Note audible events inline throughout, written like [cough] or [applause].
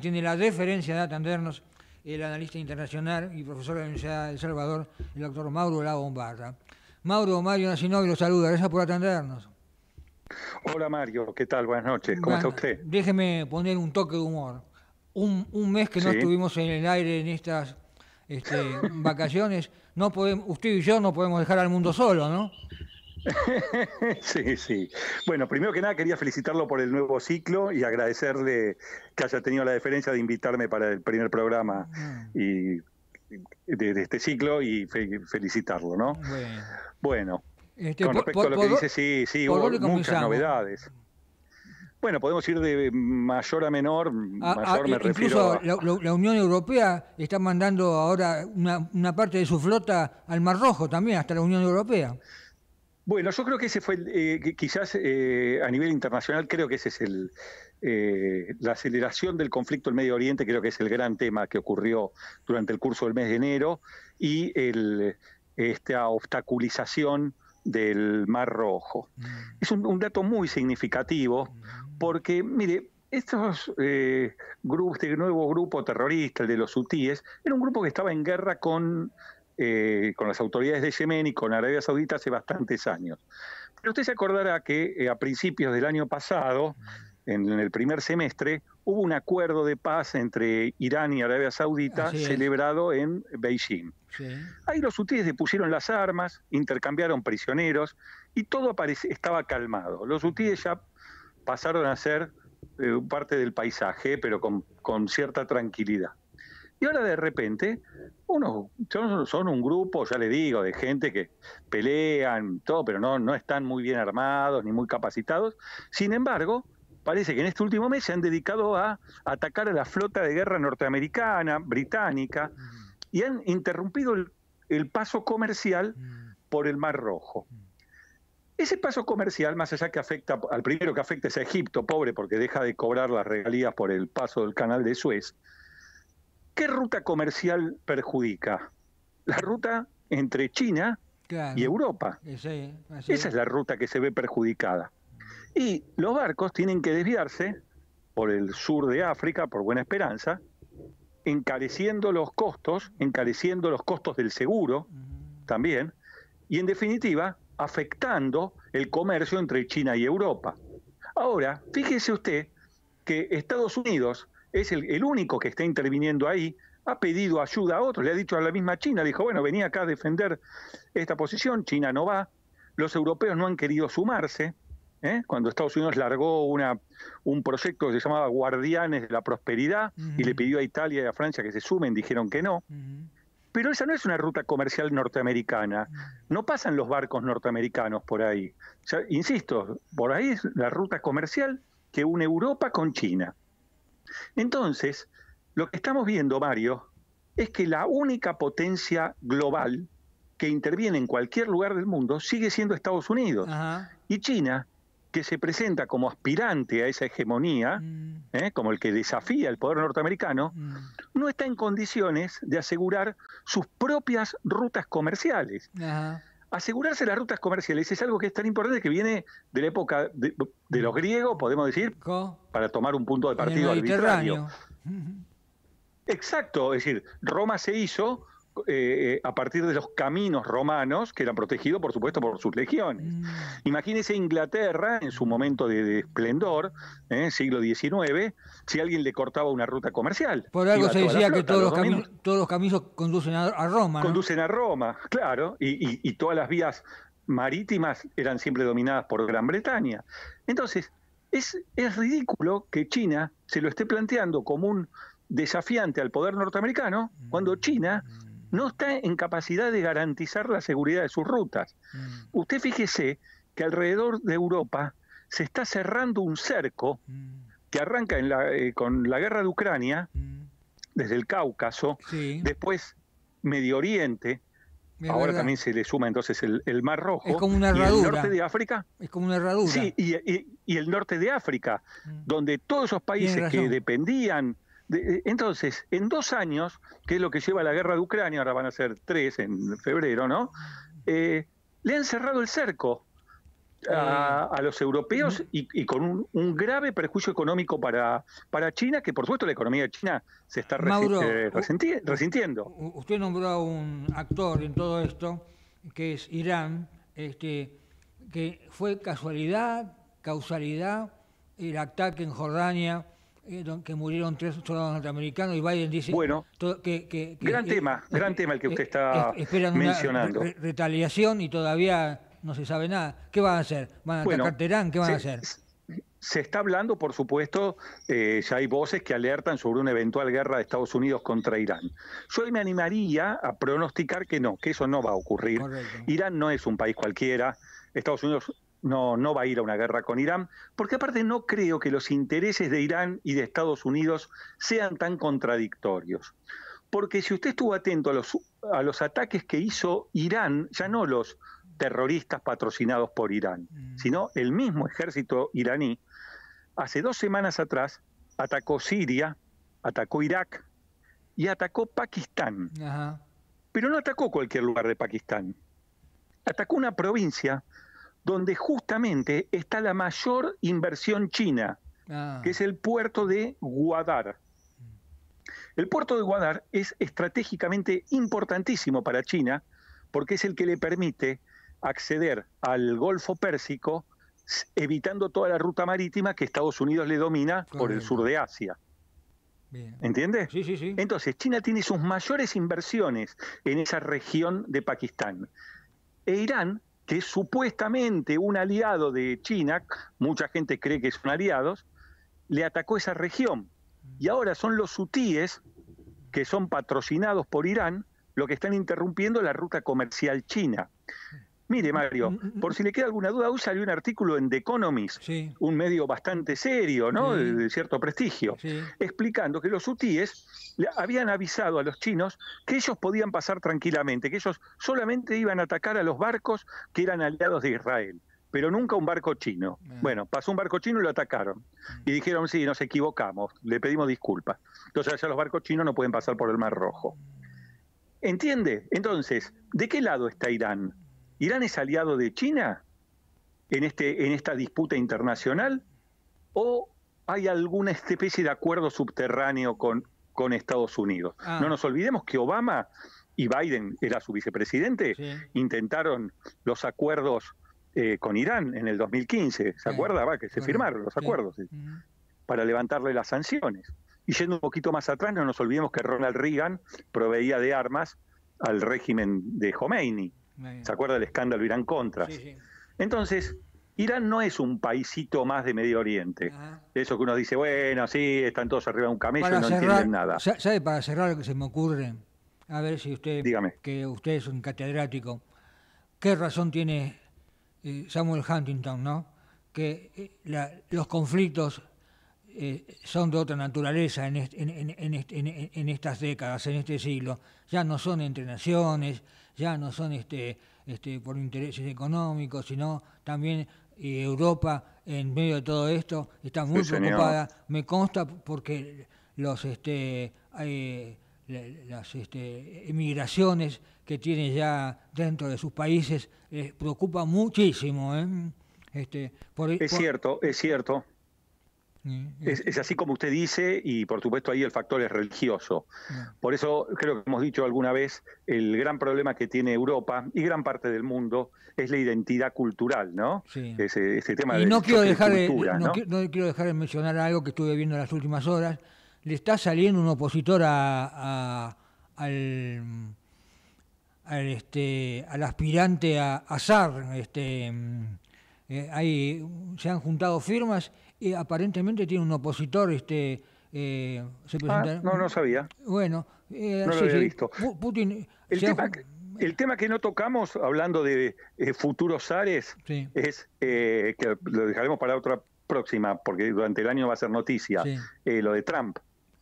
tiene la deferencia de atendernos el analista internacional y profesor de la Universidad de El Salvador, el doctor Mauro Lago Bombarda. Mauro, Mario Nacinovi lo saluda, gracias por atendernos. Hola Mario, ¿qué tal? Buenas noches, ¿cómo está usted? Déjeme poner un toque de humor. Un, mes que no estuvimos en el aire en estas este, vacaciones, no podemos, usted y yo no podemos dejar al mundo solo, ¿no? [laughs] sí, sí. Bueno, primero que nada quería felicitarlo por el nuevo ciclo y agradecerle que haya tenido la deferencia de invitarme para el primer programa y, de, este ciclo y felicitarlo, ¿no? Bueno. Este, con respecto a lo que dice, sí, sí, hubo muchas novedades. Bueno, podemos ir de mayor a menor. Ah, ah, mayor me incluso la, Unión Europea está mandando ahora una parte de su flota al Mar Rojo también, hasta la Unión Europea. Bueno, yo creo que ese fue, eh, quizás eh, a nivel internacional, creo que ese es el, eh, la aceleración del conflicto en Medio Oriente, creo que es el gran tema que ocurrió durante el curso del mes de enero, y el, esta obstaculización del Mar Rojo. Mm. Es un, dato muy significativo, mm. porque, mire, estos grupos, este nuevo grupo terrorista, el de los hutíes, era un grupo que estaba en guerra con eh, con las autoridades de Yemen y con Arabia Saudita hace bastantes años. Pero usted se acordará que eh, a principios del año pasado, en, el primer semestre, hubo un acuerdo de paz entre Irán y Arabia Saudita celebrado en Beijing. Ahí los hutíes depusieron las armas, intercambiaron prisioneros y todo estaba calmado. Los hutíes ya pasaron a ser eh, parte del paisaje, pero con cierta tranquilidad. Y ahora de repente, unos son, un grupo, ya le digo, de gente que pelean, todo, pero no, no están muy bien armados ni muy capacitados. Sin embargo, parece que en este último mes se han dedicado a atacar a la flota de guerra norteamericana, británica, y han interrumpido el, el paso comercial por el Mar Rojo. Ese paso comercial, más allá que afecta, al primero que afecta es a Egipto, pobre, porque deja de cobrar las regalías por el paso del canal de Suez, ¿Qué ruta comercial perjudica? La ruta entre China y Europa. Esa es la ruta que se ve perjudicada. Y los barcos tienen que desviarse por el sur de África, por Buena Esperanza, encareciendo los costos, encareciendo los costos del seguro también, y en definitiva afectando el comercio entre China y Europa. Ahora, fíjese usted que Estados Unidos es el, único que está interviniendo ahí, ha pedido ayuda a otros, le ha dicho a la misma China, dijo, bueno, venía acá a defender esta posición, China no va, los europeos no han querido sumarse, ¿eh? cuando Estados Unidos largó un proyecto que se llamaba Guardianes de la Prosperidad y le pidió a Italia y a Francia que se sumen, dijeron que no. Pero esa no es una ruta comercial norteamericana. No pasan los barcos norteamericanos por ahí. insisto, por ahí es la ruta comercial que une Europa con China. Entonces, lo que estamos viendo, Mario, es que la única potencia global que interviene en cualquier lugar del mundo sigue siendo Estados Unidos. Y China, que se presenta como aspirante a esa hegemonía, mm. ¿eh? como el que desafía el poder norteamericano, mm. no está en condiciones de asegurar sus propias rutas comerciales. Asegurarse las rutas comerciales es algo que es tan importante que viene de la época de, los griegos, podemos decir, para tomar un punto de partido arbitrario. Exacto, es decir, Roma se hizo eh, a partir de los caminos romanos, que eran protegidos, por supuesto, por sus legiones. Mm. imagínese Inglaterra, en su momento de, esplendor esplendor, ¿eh? el siglo XIX, si alguien le cortaba una ruta comercial. Por algo se decía que todos los, caminos, todos los caminos conducen a, Roma. Conducen a Roma, claro, y, todas las vías marítimas eran siempre dominadas por Gran Bretaña. Entonces, es, es, ridículo que China se lo esté planteando como un desafiante al poder norteamericano cuando mm. China no está en capacidad de garantizar la seguridad de sus rutas. Mm. Usted fíjese que alrededor de Europa se está cerrando un cerco mm. que arranca eh, con la guerra de Ucrania, mm. desde el Cáucaso, después Medio Oriente, ahora también se le suma entonces el, Mar Rojo. como una Y el norte de África. Es como una herradura. Sí, y, y el norte de África, donde todos esos países que dependían eh, entonces, en dos años, que es lo que lleva la guerra de Ucrania, ahora van a ser tres en febrero, ¿no? Eh, le han cerrado el cerco a, ah. los europeos y, con un, grave perjuicio económico para, para China, que por supuesto la economía de China se está Mauro, eh, resintiendo. Usted nombró a un actor en todo esto, que es Irán, este, que fue casualidad, causalidad, el ataque en Jordania eh, que murieron tres soldados norteamericanos y Biden dice bueno, que, gran tema, gran tema el que eh, usted eh, está mencionando. retaliación y todavía no se sabe nada. ¿Qué van a hacer? ¿Van a atacar Teherán? ¿Qué van a hacer? Se está hablando, por supuesto, ya hay voces que alertan sobre una eventual guerra de Estados Unidos contra Irán. Yo me animaría a pronosticar que no, que eso no va a ocurrir. Irán no es un país cualquiera. Estados Unidos no, no va a ir a una guerra con Irán, porque aparte no creo que los intereses de Irán y de Estados Unidos sean tan contradictorios. Porque si usted estuvo atento a los, a los ataques que hizo Irán, ya no los terroristas patrocinados por Irán, mm. sino el mismo ejército iraní, hace dos semanas atrás atacó Siria, atacó Irak y atacó Pakistán. Pero no atacó cualquier lugar de Pakistán. Atacó una provincia donde justamente está la mayor inversión china, ah. que es el puerto de Guadar. El puerto de Guadar es estratégicamente importantísimo para China porque es el que le permite acceder al Golfo Pérsico evitando toda la ruta marítima que Estados Unidos le domina por el sur de Asia. Bien. ¿Entiendes? Sí, sí, sí. Entonces, China tiene sus mayores inversiones en esa región de Pakistán. E Irán que supuestamente un aliado de China, mucha gente cree que son aliados, le atacó esa región. Y ahora son los hutíes, que son patrocinados por Irán, lo que están interrumpiendo la ruta comercial china. Mire, Mario, mm, mm, mm. por si le queda alguna duda, hoy salió un artículo en The Economist, un medio bastante serio, ¿no? De cierto prestigio, explicando que los hutíes habían avisado a los chinos que ellos podían pasar tranquilamente, que ellos solamente iban a atacar a los barcos que eran aliados de Israel, pero nunca un barco chino. Ah. Bueno, pasó un barco chino y lo atacaron. Y dijeron, sí, nos equivocamos, le pedimos disculpas. Entonces ya los barcos chinos no pueden pasar por el Mar Rojo. ¿Entiende? Entonces, ¿de qué lado está Irán? ¿Irán es aliado de China en, este, en esta disputa internacional? ¿O hay alguna especie de acuerdo subterráneo con, con Estados Unidos? Ah. No nos olvidemos que Obama y Biden era su vicepresidente, intentaron los acuerdos eh, con Irán en el 2015, ¿se acuerda? Va, que se firmaron los acuerdos para levantarle las sanciones. Y yendo un poquito más atrás, no nos olvidemos que Ronald Reagan proveía de armas al régimen de Khomeini. ¿Se acuerda del escándalo irán contra Sí, sí. Entonces, Irán no es un paisito más de Medio Oriente. Eso que uno dice, bueno, sí, están todos arriba de un camello y no entienden nada. ¿Sabe para cerrar lo que se me ocurre? A ver si usted, que usted es un catedrático, ¿qué razón tiene eh, Samuel Huntington, no? Que eh, los conflictos eh, son de otra naturaleza en, estas décadas, en este siglo. Ya no son entre naciones, ya no son este, este, por intereses económicos, sino también eh, Europa en medio de todo esto está muy preocupada. Me consta porque los este, las este, emigraciones que tiene ya dentro de sus países preocupa muchísimo. ¿eh? Este, es cierto, es cierto. Es, así como usted dice y por supuesto ahí el factor es religioso. Por eso creo que hemos dicho alguna vez, el gran problema que tiene Europa y gran parte del mundo es la identidad cultural, ¿no? Ese, tema y de no quiero dejar de, no, quiero dejar de mencionar algo que estuve viendo en las últimas horas. Le está saliendo un opositor a, al, este, al aspirante a, a Sar, este eh, mm, se han juntado firmas y aparentemente tiene un opositor, este, eh, ah, no, no sabía. Bueno, eh, no lo visto. Putin. El tema, que, no tocamos, hablando de eh, futuros Ares, es que lo dejaremos para otra próxima, porque durante el año va a ser noticia, lo de Trump.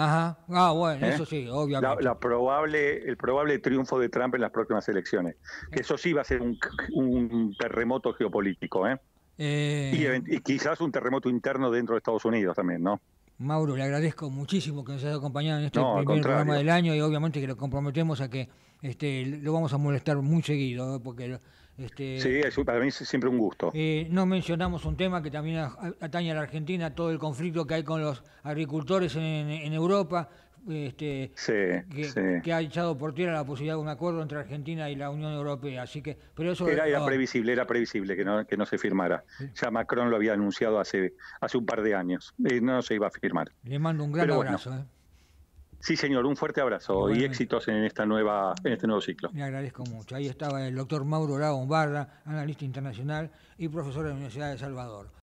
Ajá. Ah, bueno, ¿Eh? eso sí, obviamente. La, probable, el probable triunfo de Trump en las próximas elecciones. Que eh. eso sí va a ser un, un terremoto geopolítico, ¿eh? eh. y, quizás un terremoto interno dentro de Estados Unidos también, ¿no? Mauro, le agradezco muchísimo que nos haya acompañado en este primer programa del año y obviamente que lo comprometemos a que este, lo vamos a molestar muy seguido, ¿eh? porque este, sí, para mí es siempre un gusto. Eh, no mencionamos un tema que también atañe a la Argentina, todo el conflicto que hay con los agricultores en Europa, este, que, ha echado por tierra la posibilidad de un acuerdo entre Argentina y la Unión Europea. Así que, pero eso era, previsible, era previsible que no, que no se firmara. Ya Macron lo había anunciado hace, hace un par de años. no se iba a firmar. Le mando un gran abrazo. ¿eh? Sí, señor, un fuerte abrazo y éxitos en esta nueva en este nuevo ciclo. Le agradezco mucho. Ahí estaba el doctor Mauro Lago Barra, analista internacional y profesor de la Universidad de Salvador.